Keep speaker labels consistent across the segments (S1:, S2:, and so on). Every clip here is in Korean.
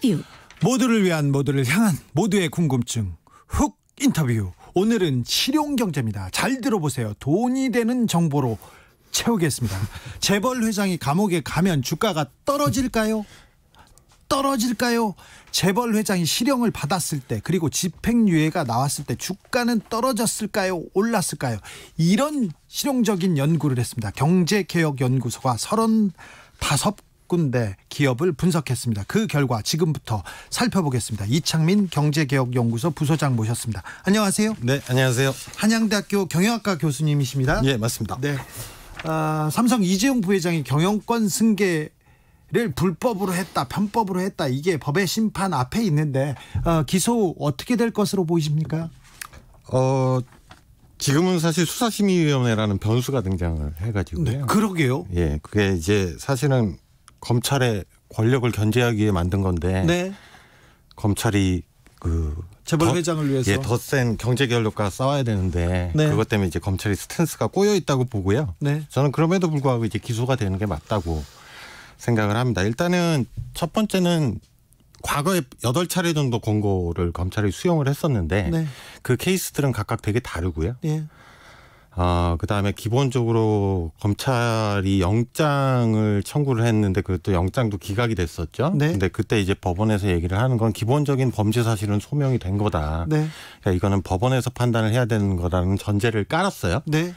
S1: 인터뷰. 모두를 위한 모두를 향한 모두의 궁금증. 훅 인터뷰. 오늘은 실용 경제입니다. 잘 들어보세요. 돈이 되는 정보로 채우겠습니다. 재벌 회장이 감옥에 가면 주가가 떨어질까요? 떨어질까요? 재벌 회장이 실형을 받았을 때 그리고 집행유예가 나왔을 때 주가는 떨어졌을까요? 올랐을까요? 이런 실용적인 연구를 했습니다. 경제개혁연구소가 35 군데 기업을 분석했습니다. 그 결과 지금부터 살펴보겠습니다. 이창민 경제개혁연구소 부소장 모셨습니다. 안녕하세요. 네, 안녕하세요. 한양대학교 경영학과 교수님이십니다. 예, 네, 맞습니다. 네. 아, 삼성 이재용 부회장이 경영권 승계 를 불법으로 했다, 편법으로 했다. 이게 법의 심판 앞에 있는데 어, 기소 어떻게 될 것으로 보이십니까? 어 지금은 사실
S2: 수사심의위원회라는 변수가 등장을 해가지고요. 네, 그러게요. 예, 그게 이제 사실은 검찰의 권력을 견제하기 위해 만든 건데 네. 검찰이 그 재벌 회장을 위해서 예, 더 센 경제 결력과 싸워야 되는데 네. 그것 때문에 이제 검찰이 스탠스가 꼬여 있다고 보고요. 네. 저는 그럼에도 불구하고 이제 기소가 되는 게 맞다고 생각을 합니다. 일단은 첫 번째는 과거에 여덟 차례 정도 권고를 검찰이 수용을 했었는데 네. 그 케이스들은 각각 되게 다르고요. 예. 아, 어, 그 다음에 기본적으로 검찰이 영장을 청구를 했는데 그것도 영장도 기각이 됐었죠. 네. 근데 그때 이제 법원에서 얘기를 하는 건 기본적인 범죄 사실은 소명이 된 거다. 네. 그러니까 이거는 법원에서 판단을 해야 되는 거라는 전제를 깔았어요. 네.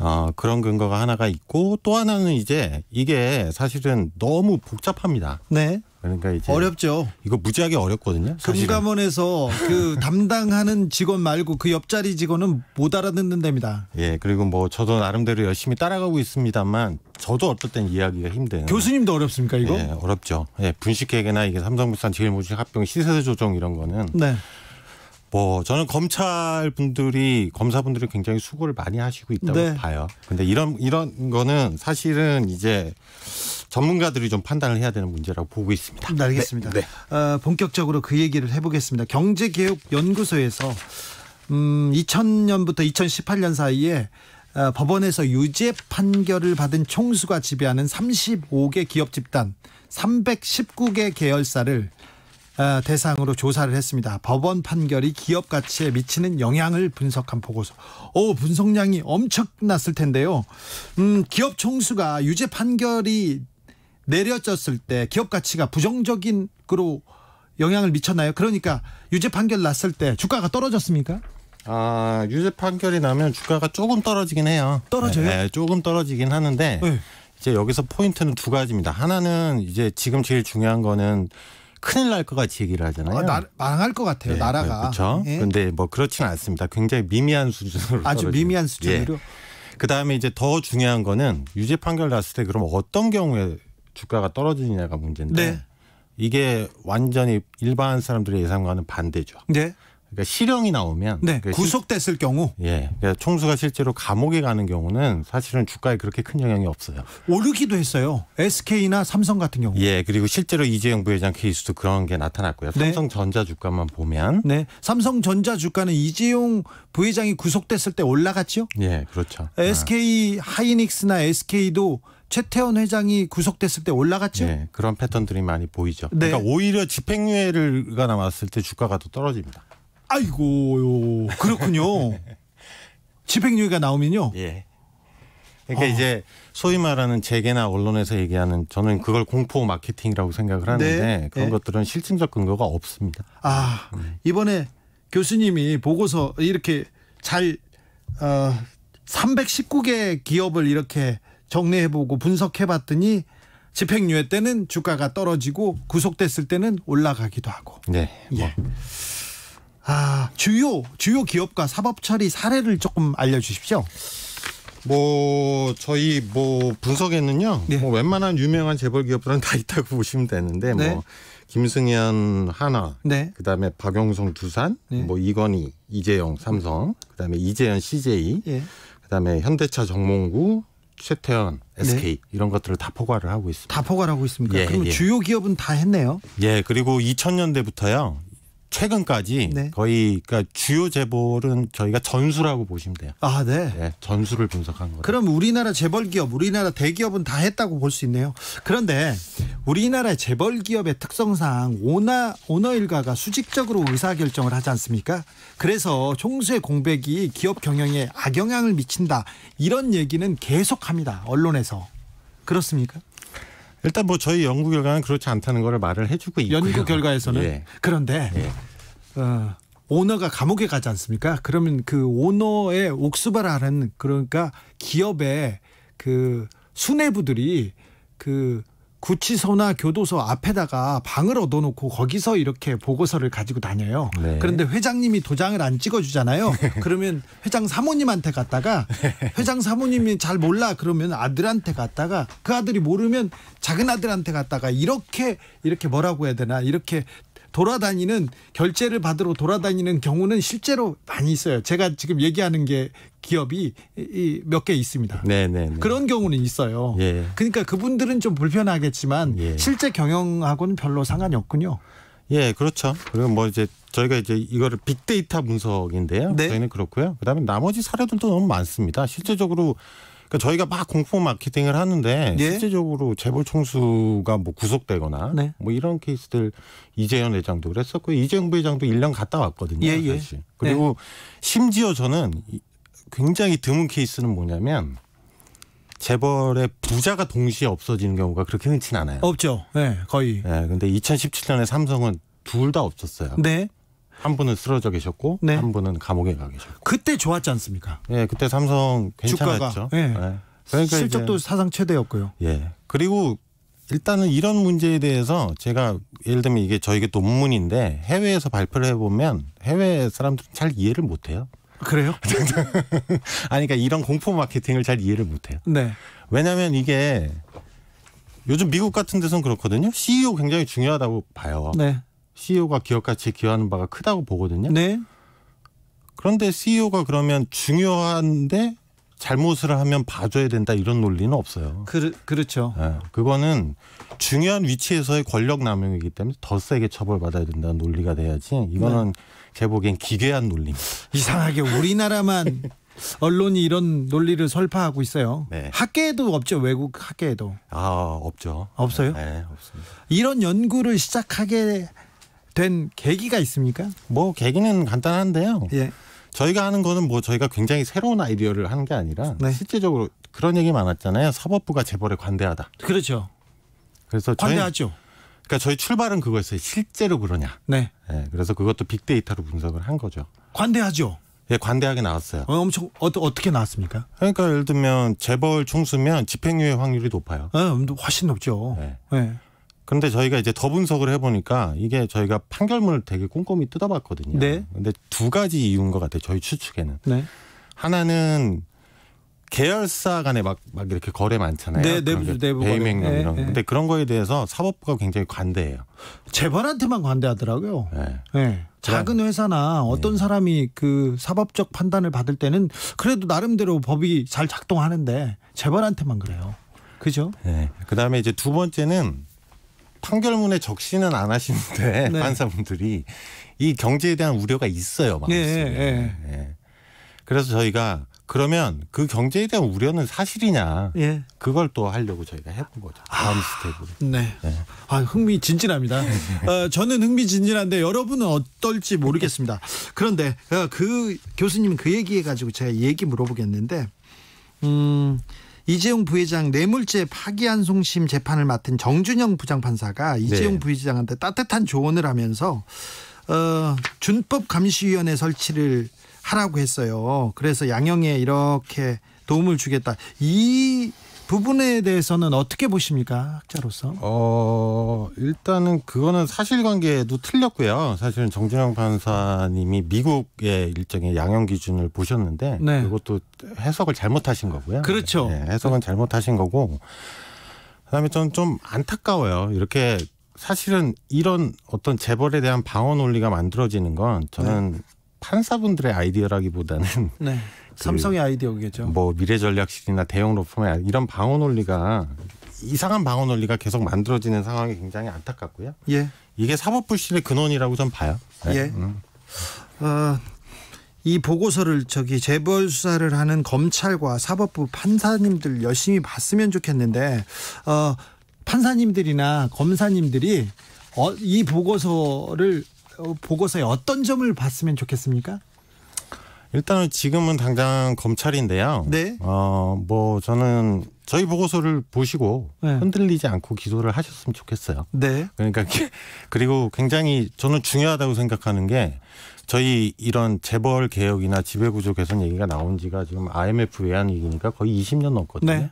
S2: 어, 그런 근거가 하나가 있고 또 하나는 이제 이게 사실은 너무
S1: 복잡합니다. 네.
S2: 그러니까 이제 어렵죠. 이거 무지하게 어렵거든요. 사실은.
S1: 금감원에서 그 담당하는 직원 말고 그 옆자리 직원은 못 알아듣는 답니다
S2: 예, 그리고 뭐 저도 나름대로 열심히 따라가고 있습니다만 저도 어떨 땐 이해하기가 힘든. 교수님도 어렵습니까 이거? 예, 어렵죠. 예, 분식회계나 이게 삼성물산, 제일모직 합병, 시세 조정 이런 거는. 네. 뭐 저는 검찰 분들이 검사 분들이 굉장히 수고를 많이 하시고 있다고 네. 봐요. 근데 이런 이런 거는 사실은 이제 전문가들이 좀
S1: 판단을 해야 되는 문제라고 보고 있습니다. 네, 알겠습니다. 네, 네. 어, 본격적으로 그 얘기를 해보겠습니다. 경제개혁연구소에서 음, 2000년부터 2018년 사이에 어, 법원에서 유죄 판결을 받은 총수가 지배하는 35개 기업 집단 319개 계열사를 어, 대상으로 조사를 했습니다. 법원 판결이 기업 가치에 미치는 영향을 분석한 보고서. 오, 분석량이 엄청났을 텐데요. 음, 기업 총수가 유죄 판결이 내려졌을 때 기업 가치가 부정적인 그로 영향을 미쳤나요? 그러니까 유죄 판결 났을 때 주가가 떨어졌습니까? 아 유죄 판결이 나면 주가가 조금 떨어지긴
S2: 해요. 떨어져요? 네, 조금 떨어지긴 하는데 네. 이제 여기서 포인트는 두 가지입니다. 하나는 이제 지금 제일 중요한 거는 큰일 날 것 같이 얘기를 하잖아요. 아, 나,
S1: 망할 것 같아요, 네, 나라가. 네, 그렇죠. 예.
S2: 근데 뭐 그렇지는 않습니다. 굉장히 미미한 수준으로. 아주 미미한 수준으로. 예. 그 다음에 이제 더 중요한 거는 유죄 판결 났을 때 그럼 어떤 경우에 주가가 떨어지느냐가 문제인데 네. 이게 완전히 일반 사람들의 예상과는 반대죠. 네. 그러니까 실형이 나오면 네. 그러니까 구속됐을 경우 예 그러니까 총수가 실제로 감옥에 가는 경우는 사실은 주가에 그렇게 큰 영향이 없어요 오르기도 했어요 SK나 삼성 같은 경우 예 그리고 실제로 이재용 부회장 케이스도 그런 게 나타났고요 네. 삼성전자 주가만 보면
S1: 네 삼성전자 주가는 이재용 부회장이 구속됐을 때 올라갔죠
S2: 예 그렇죠
S1: SK 아. 하이닉스나 SK도 최태원 회장이 구속됐을 때 올라갔죠. 네,
S2: 그런 패턴들이 많이 보이죠.
S1: 네. 그러니까 오히려 집행유예가
S2: 나왔을 때 주가가 더 떨어집니다.
S1: 아이고 그렇군요. 집행유예가 나오면요.
S2: 예. 그러니까 어. 이제 소위 말하는 재계나 언론에서 얘기하는 저는 그걸 공포 마케팅이라고 생각을 하는데 네. 그런 네. 것들은 실증적 근거가 없습니다.
S1: 아 음. 이번에 교수님이 보고서 이렇게 잘 어, 319개 기업을 이렇게 정리해보고 분석해봤더니 집행유예 때는 주가가 떨어지고 구속됐을 때는 올라가기도 하고.
S2: 네. 예. 뭐.
S1: 아 주요 주요 기업과 사법 처리 사례를 조금 알려주십시오.
S2: 뭐 저희 뭐 분석에는요. 네. 뭐 웬만한 유명한 재벌 기업들은 다 있다고 보시면 되는데 뭐 네. 뭐 김승현 하나, 네. 그다음에 박영성 두산, 네. 뭐 이건희, 이재용 삼성, 그다음에 이재현 CJ, 예. 그다음에 현대차 정몽구, 최태원, SK 네. 이런 것들을 다 포괄을 하고 있습니다. 다 포괄하고 있습니까? 예, 그럼 예. 주요
S1: 기업은 다 했네요.
S2: 예, 그리고 2000년대부터요. 최근까지 네. 거의 그러니까 주요 재벌은 저희가 전수라고 보시면 돼요. 아, 네. 네 전수를 분석한 거예요.
S1: 그럼 우리나라 재벌 기업, 우리나라 대기업은 다 했다고 볼 수 있네요. 그런데 우리나라 재벌 기업의 특성상 오나 오너 일가가 수직적으로 의사 결정을 하지 않습니까? 그래서 총수의 공백이 기업 경영에 악영향을 미친다. 이런 얘기는 계속합니다. 언론에서. 그렇습니까? 일단 뭐 저희
S2: 연구 결과는 그렇지 않다는 걸 말을 해주고 있고요. 연구 결과에서는 예.
S1: 그런데 예. 어, 오너가 감옥에 가지 않습니까? 그러면 그 오너의 옥수발하는 그러니까 기업의 그 수뇌부들이 그 구치소나 교도소 앞에다가 방을 얻어놓고 거기서 이렇게 보고서를 가지고 다녀요. 네. 그런데 회장님이 도장을 안 찍어주잖아요. 네. 그러면 회장 사모님한테 갔다가 네. 회장 사모님이 잘 몰라 그러면 아들한테 갔다가 그 아들이 모르면 작은 아들한테 갔다가 이렇게 이렇게 뭐라고 해야 되나 이렇게 돌아다니는 결제를 받으러 돌아다니는 경우는 실제로 많이 있어요. 제가 지금 얘기하는 게 기업이 몇 개 있습니다. 네네 네, 네. 그런 경우는 있어요. 예. 그러니까 그분들은 좀 불편하겠지만 예. 실제 경영하고는 별로 상관이 없군요.
S2: 예, 그렇죠. 그리고 뭐 이제 저희가 이제 이거를 빅데이터 분석인데요. 네. 저희는 그렇고요. 그다음에 나머지 사례들도 너무 많습니다. 실제적으로 그러니까 저희가 막 공포 마케팅을 하는데 예? 실제적으로 재벌 총수가 뭐 구속되거나 네. 뭐 이런 케이스들 이재현 회장도 그랬었고 이재용 부회장도 1년 갔다 왔거든요. 예, 예. 사실. 네. 그리고 네. 심지어 저는 굉장히 드문 케이스는 뭐냐면 재벌의 부자가 동시에 없어지는 경우가 그렇게 흔치는 않아요. 없죠. 네, 거의. 네, 근데 2017년에 삼성은 둘 다 없었어요. 네. 한 분은 쓰러져 계셨고 네. 한 분은 감옥에 가 계셨고. 그때 좋았지 않습니까? 예, 그때 삼성 괜찮았죠. 예. 예. 그러니까 실적도
S1: 사상 최대였고요. 예. 그리고 일단은
S2: 이런 문제에 대해서 제가 예를 들면 이게 저에게 논문인데 해외에서 발표를 해보면 해외 사람들은 잘 이해를 못해요. 그래요? 아니, 그러니까 이런 공포 마케팅을 잘 이해를 못해요. 네. 왜냐하면 이게 요즘 미국 같은 데서는 그렇거든요. CEO 굉장히 중요하다고 봐요. 네. CEO가 기업 가치에 기여하는 바가 크다고 보거든요. 네. 그런데 CEO가 그러면 중요한데 잘못을 하면 봐줘야 된다 이런 논리는 없어요. 그, 그렇죠. 네. 그거는 중요한 위치에서의 권력 남용이기 때문에 더 세게 처벌받아야 된다는 논리가 돼야지 이거는 네. 제 보기엔 기괴한 논리입니다.
S1: 이상하게 우리나라만 언론이 이런 논리를 설파하고 있어요. 네. 학계에도 없죠. 외국 학계에도.
S2: 아 없죠.
S1: 없어요? 네, 네 없습니다. 이런 연구를 시작하게 된 계기가 있습니까? 뭐
S2: 계기는 간단한데요. 예. 저희가 하는 거는 뭐 저희가 굉장히 새로운 아이디어를 하게 아니라 네. 실제적으로 그런 얘기 많았잖아요. 사법부가 재벌에 관대하다. 그렇죠. 그래서 관대하죠. 저희, 그러니까 저희 출발은 그거였어요. 실제로 그러냐. 네. 네. 그래서 그것도 빅데이터로 분석을 한 거죠. 관대하죠. 예, 관대하게 나왔어요.
S1: 어, 엄청 어, 어떻게 나왔습니까? 그러니까
S2: 예를 들면 재벌 총수면 집행유예 확률이 높아요. 어, 훨씬 높죠. 네. 네. 그런데 저희가 이제 더 분석을 해보니까 이게 저희가 판결문을 되게 꼼꼼히 뜯어봤거든요. 네. 근데 두 가지 이유인 것 같아요. 저희 추측에는. 네. 하나는 계열사 간에 막, 막 이렇게 거래 많잖아요. 네, 내부, 내부 배임행령 네, 이런. 네. 근데 그런 거에 대해서 사법부가 굉장히 관대해요.
S1: 재벌한테만 관대하더라고요. 네. 네. 그러니까 작은 회사나 어떤 네. 사람이 그 사법적 판단을 받을 때는 그래도 나름대로 법이 잘 작동하는데 재벌한테만 그래요. 그죠? 네.
S2: 그 다음에 이제 두 번째는 판결문에 적시는 안 하시는데 네. 판사분들이 이 경제에 대한 우려가 있어요 마음속 예, 예, 예. 그래서 저희가 그러면 그 경제에 대한 우려는 사실이냐? 예. 그걸 또 하려고 저희가 해본 거죠. 아, 다음 아, 스텝으로.
S1: 네. 네. 아 흥미진진합니다. 어, 저는 흥미진진한데 여러분은 어떨지 모르겠습니다. 그런데 어, 그 교수님 그 얘기해 가지고 제가 얘기 물어보겠는데, 음. 이재용 부회장 뇌물죄 파기환송심 재판을 맡은 정준영 부장판사가 이재용 네. 부회장한테 따뜻한 조언을 하면서 어, 준법 감시위원회 설치를 하라고 했어요. 그래서 양형에 이렇게 도움을 주겠다. 이 부분에 대해서는 어떻게 보십니까 학자로서?
S2: 어 일단은 그거는 사실관계도 틀렸고요. 사실은 정준영 판사님이 미국의 일정의 양형 기준을 보셨는데 네. 그것도 해석을 잘못하신 거고요. 그렇죠. 네, 해석은 네. 잘못하신 거고 그다음에 저는 좀 안타까워요. 이렇게 사실은 이런 어떤 재벌에 대한 방어 논리가 만들어지는 건 저는 네. 판사분들의 아이디어라기보다는
S1: 네. 그 삼성의 아이디어겠죠.
S2: 뭐 미래 전략실이나 대형 로펌의 이런 방어 논리가 이상한 방어 논리가 계속 만들어지는 상황이 굉장히 안타깝고요. 예. 이게 사법 불신의 근원이라고 전 봐요. 네. 예. 음.
S1: 어, 이 보고서를 저기 재벌 수사를 하는 검찰과 사법부 판사님들 열심히 봤으면 좋겠는데 어, 판사님들이나 검사님들이 어, 이 보고서를 어, 보고서에 어떤 점을 봤으면 좋겠습니까?
S2: 일단은 지금은 당장 검찰인데요. 네. 어, 뭐 저는 저희 보고서를 보시고 네. 흔들리지 않고 기소를 하셨으면 좋겠어요. 네. 그러니까 그리고 굉장히 저는 중요하다고 생각하는 게 저희 이런 재벌 개혁이나 지배구조 개선 얘기가 나온 지가 지금 IMF 외환 위기니까 거의 20년 넘거든요. 네.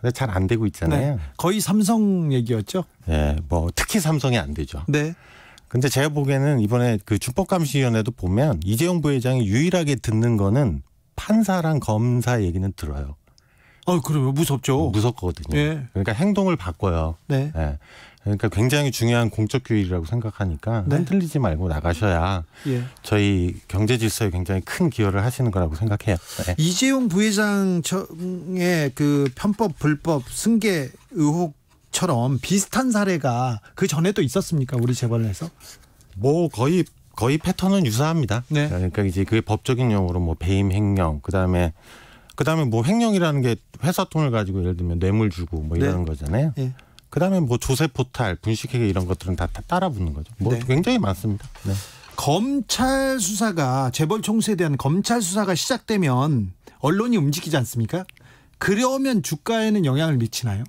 S2: 근데 잘 안 되고 있잖아요. 네. 거의 삼성 얘기였죠. 네, 뭐 특히 삼성이 안 되죠. 네. 근데 제가 보기에는 이번에 그 준법감시위원회도 보면 이재용 부회장이 유일하게 듣는 거는 판사랑 검사 얘기는 들어요. 아, 어, 그래요. 무섭죠. 무섭거든요. 예. 그러니까 행동을 바꿔요. 네. 예. 그러니까 굉장히 중요한 공적 규율이라고 생각하니까 네. 흔들리지 말고 나가셔야 예. 저희 경제 질서에 굉장히 큰 기여를 하시는 거라고 생각해요.
S1: 네. 이재용 부회장의 그 편법 불법 승계 의혹 처럼 비슷한 사례가 그 전에도 있었습니까 우리 재벌에서? 뭐 거의 거의 패턴은
S2: 유사합니다. 네. 네. 그러니까 이제 그게 법적인 용어로 뭐 배임 횡령, 그다음에 그다음에 뭐 횡령이라는 게 회사 통을 가지고 예를 들면 뇌물 주고 뭐 네. 이러는 네. 거잖아요. 네. 그다음에 뭐 조세 포탈,
S1: 분식회계 이런 것들은 다, 다 따라 붙는 거죠. 뭐 네. 굉장히 많습니다. 검찰 수사가 재벌 총수에 대한 검찰 수사가 시작되면 언론이 움직이지 않습니까? 그러면 주가에는 영향을 미치나요?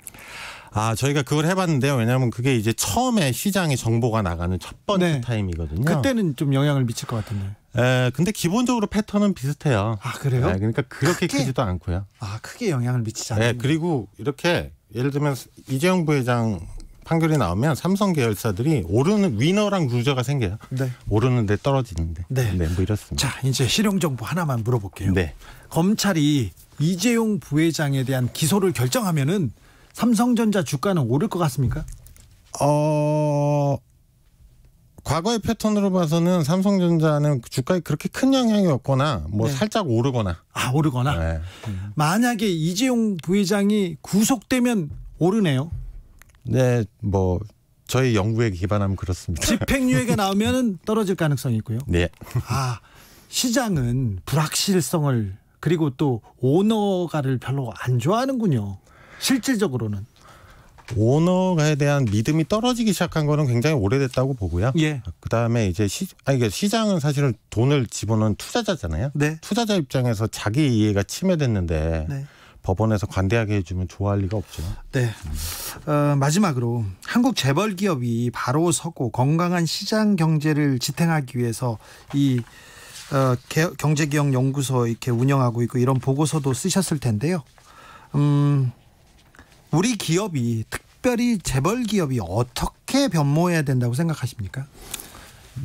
S2: 아, 저희가 그걸
S1: 해봤는데요. 왜냐하면
S2: 그게 이제 처음에 시장에 정보가 나가는 첫 번째 네. 타임이거든요. 그때는
S1: 좀 영향을 미칠 것 같은데.
S2: 에, 근데 기본적으로 패턴은 비슷해요. 아, 그래요? 에, 네, 그러니까 그렇게 크게? 크지도 않고요. 아,
S1: 크게 영향을 미치지 네, 않아요.
S2: 그리고 이렇게 예를 들면 이재용 부회장 판결이 나오면 삼성 계열사들이 오르는 위너랑 루저가 생겨요. 네. 오르는데 떨어지는데. 네. 네, 뭐 이렇습니다. 자,
S1: 이제 실용 정보 하나만 물어볼게요. 네. 검찰이 이재용 부회장에 대한 기소를 결정하면은 삼성전자 주가는 오를 것 같습니까? 어, 과거의 패턴으로 봐서는 삼성전자는 주가에 그렇게 큰 영향이 없거나 뭐 네. 살짝 오르거나. 아, 오르거나? 네. 만약에 이재용 부회장이 구속되면 오르네요? 네, 뭐
S2: 저희 연구에 기반하면 그렇습니다.
S1: 집행유예가 나오면 떨어질 가능성이 있고요. 네. 아, 시장은 불확실성을 그리고 또 오너가를 별로 안 좋아하는군요. 실질적으로는 오너에 대한 믿음이
S2: 떨어지기 시작한 거는 굉장히 오래됐다고 보고요. 예. 그다음에 이제 시 아니 그러니까 시장은 사실은 돈을 집어넣은 투자자잖아요. 네. 투자자 입장에서 자기 이해가 침해됐는데 네. 법원에서 관대하게 해주면 좋아할 리가 없죠.
S1: 네. 어, 마지막으로 한국 재벌 기업이 바로 서고 건강한 시장 경제를 지탱하기 위해서 이 어, 경제기억 연구소 이렇게 운영하고 있고 이런 보고서도 쓰셨을 텐데요. 음. 우리 기업이 특별히 재벌 기업이 어떻게 변모해야 된다고 생각하십니까?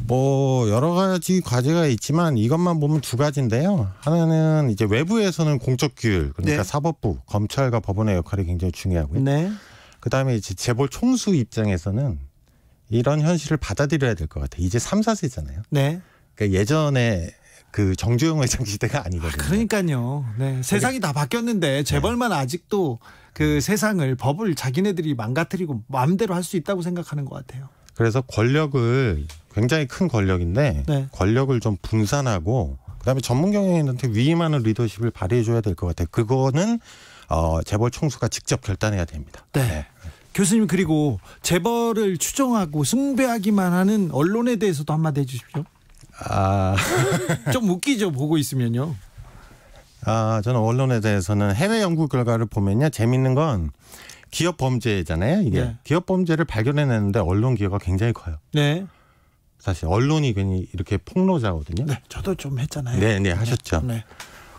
S1: 뭐 여러 가지
S2: 과제가 있지만 이것만 보면 두 가지인데요. 하나는 이제 외부에서는 공적 규율 그러니까 네. 사법부, 검찰과 법원의 역할이 굉장히 중요하고요. 네. 그다음에 이제 재벌 총수 입장에서는 이런 현실을 받아들여야 될 것 같아요. 이제 삼사세잖아요 네. 그러니까 예전에 그 정조영 회장 시대가 아니거든요.
S1: 아, 그러니까요. 네. 세상이 다 바뀌었는데 재벌만 네. 아직도 그 음. 세상을 법을 자기네들이 망가뜨리고 마음대로 할 수 있다고 생각하는 것 같아요.
S2: 그래서 권력을 굉장히 큰 권력인데 네. 권력을 좀 분산하고 그다음에 전문 경영인한테 위임하는 리더십을 발휘해 줘야 될 것 같아요. 그거는 어, 재벌 총수가 직접 결단해야 됩니다.
S1: 네. 네. 교수님 그리고 재벌을 추정하고 숭배하기만 하는 언론에 대해서도 한마디 해주십시오.
S2: 아.
S1: 좀 웃기죠 보고 있으면요.
S2: 아 저는 언론에 대해서는 해외 연구 결과를 보면요 재밌는 건 기업 범죄잖아요 이게 네. 기업 범죄를 발견해내는데 언론 기여가 굉장히 커요. 네. 사실 언론이 괜히 이렇게 폭로자거든요. 네,
S1: 저도 좀 했잖아요. 네, 네 하셨죠.
S2: 네.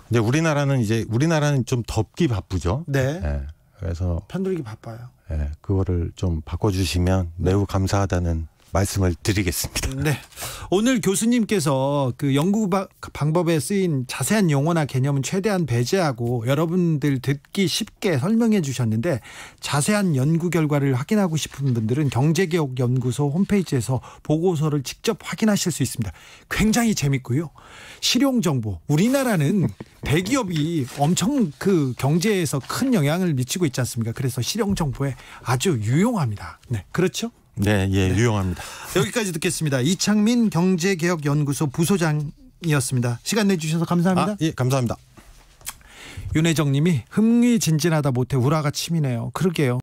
S2: 이제 우리나라는 이제 우리나라는 좀 덥기 바쁘죠. 네. 네. 그래서
S1: 편들기 바빠요.
S2: 예, 네, 그거를 좀 바꿔주시면 매우 감사하다는 말씀을 드리겠습니다.
S1: 네. 오늘 교수님께서 그 연구 방법에 쓰인 자세한 용어나 개념은 최대한 배제하고 여러분들 듣기 쉽게 설명해 주셨는데 자세한 연구 결과를 확인하고 싶은 분들은 경제개혁연구소 홈페이지에서 보고서를 직접 확인하실 수 있습니다. 굉장히 재밌고요. 실용 정보. 우리나라는 대기업이 엄청 그 경제에서 큰 영향을 미치고 있지 않습니까? 그래서 실용 정보에 아주 유용합니다. 네. 그렇죠? 네, 예, 네. 유용합니다. 여기까지 듣겠습니다. 이창민 경제개혁연구소 부소장이었습니다. 시간 내주셔서 감사합니다. 아, 예, 감사합니다. 윤혜정님이 흥미진진하다 못해 우라가 치미네요. 그러게요.